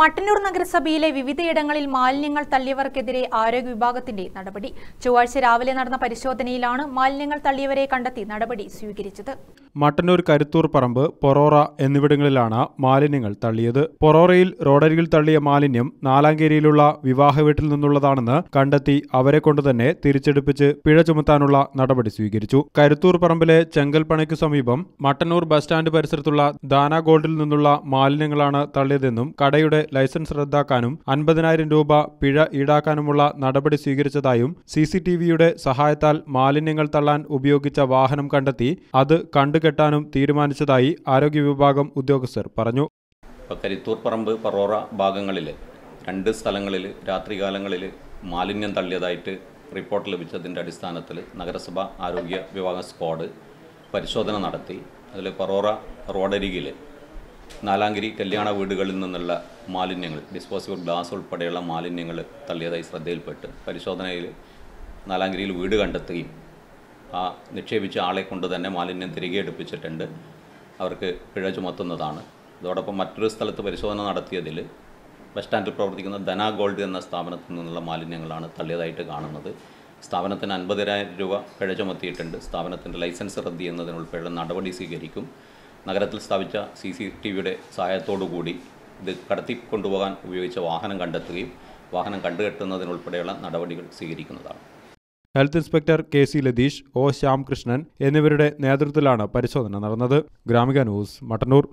മട്ടന്നൂർ നഗരസഭയിലെ വിവിധയിടങ്ങളിൽ മാലിന്യങ്ങൾ തള്ളിയവർക്കെതിരെ ആരോഗ്യ വിഭാഗത്തിന്റെ നടപടി ചൊവ്വാഴ്ച രാവിലെ നടന്ന പരിശോധനയിലാണ് മാലിന്യങ്ങൾ തള്ളിയവരെ കണ്ടെത്തി നടപടി സ്വീകരിച്ചത് മട്ടന്നൂർ കരുത്തൂർ പറമ്പ് പൊറോറ എന്നിവിടങ്ങളിലാണ് മാലിന്യങ്ങൾ തള്ളിയത് പൊറോറയിൽ റോഡരികിൽ തള്ളിയ മാലിന്യം നാലാങ്കേരിയിലുള്ള വിവാഹ വീട്ടിൽ നിന്നുള്ളതാണെന്ന് കണ്ടെത്തി അവരെ കൊണ്ടുതന്നെ തിരിച്ചെടുപ്പിച്ച് പിഴ ചുമത്താനുള്ള നടപടി സ്വീകരിച്ചു കരുത്തൂർ പറമ്പിലെ ചെങ്കൽപ്പണയ്ക്കു സമീപം മട്ടന്നൂർ ബസ് സ്റ്റാൻഡ് പരിസരത്തുള്ള ദാന ഗോൾഡിൽ നിന്നുള്ള മാലിന്യങ്ങളാണ് തള്ളിയതെന്നും കടയുടെ ലൈസൻസ് റദ്ദാക്കാനും അൻപതിനായിരം രൂപ പിഴ ഈടാക്കാനുമുള്ള നടപടി സ്വീകരിച്ചതായും സി സി ടി വിയുടെ സഹായത്താൽ മാലിന്യങ്ങൾ തള്ളാൻ ഉപയോഗിച്ച വാഹനം കണ്ടെത്തി അത് കണ്ടുകെട്ടാനും തീരുമാനിച്ചതായി ആരോഗ്യ വിഭാഗം ഉദ്യോഗസ്ഥർ പറഞ്ഞു കരുത്തൂർപ്പറമ്പ് പറോറ ഭാഗങ്ങളിൽ രണ്ട് സ്ഥലങ്ങളിൽ രാത്രികാലങ്ങളിൽ മാലിന്യം തള്ളിയതായിട്ട് റിപ്പോർട്ട് ലഭിച്ചതിൻ്റെ അടിസ്ഥാനത്തിൽ നഗരസഭ ആരോഗ്യ വിഭാഗം സ്ക്വാഡ് പരിശോധന നടത്തി അതിൽ പറോറ റോഡരികിൽ നാലാങ്കരി കല്യാണ വീടുകളിൽ നിന്നുള്ള മാലിന്യങ്ങൾ ഡിസ്പോസിബിൾ ഗ്ലാസ് ഉൾപ്പെടെയുള്ള മാലിന്യങ്ങൾ തള്ളിയതായി ശ്രദ്ധയിൽപ്പെട്ട് പരിശോധനയിൽ നാലാങ്കരിയിൽ വീട് കണ്ടെത്തുകയും ആ നിക്ഷേപിച്ച ആളെ കൊണ്ട് തന്നെ മാലിന്യം തിരികെ എടുപ്പിച്ചിട്ടുണ്ട് അവർക്ക് പിഴ ചുമത്തുന്നതാണ് അതോടൊപ്പം മറ്റൊരു സ്ഥലത്ത് പരിശോധന നടത്തിയതിൽ ബസ് സ്റ്റാൻഡിൽ പ്രവർത്തിക്കുന്ന ധന ഗോൾഡ് എന്ന സ്ഥാപനത്തിൽ നിന്നുള്ള മാലിന്യങ്ങളാണ് തള്ളിയതായിട്ട് കാണുന്നത് സ്ഥാപനത്തിന് അൻപതിനായിരം രൂപ പിഴ ചുമത്തിയിട്ടുണ്ട് സ്ഥാപനത്തിൻ്റെ ലൈസൻസ് റദ്ദ് ചെയ്യുന്നതിനുൾപ്പെടെ നടപടി സ്വീകരിക്കും നഗരത്തിൽ സ്ഥാപിച്ച സി സി ടി വിയുടെ സഹായത്തോടു കൂടി ഇത് കടത്തിക്കൊണ്ടുപോകാൻ ഉപയോഗിച്ച വാഹനം കണ്ടെത്തുകയും വാഹനം കണ്ടുകെട്ടുന്നതിനുൾപ്പെടെയുള്ള നടപടികൾ സ്വീകരിക്കുന്നതാണ് health inspector K C Latheesh O Shyamkrishnan എന്നിവരുടെ നേതൃത്വത്തിലാണ് പരിശോധന നടന്നത് ഗ്രാമിക ന്യൂസ് മട്ടന്നൂർ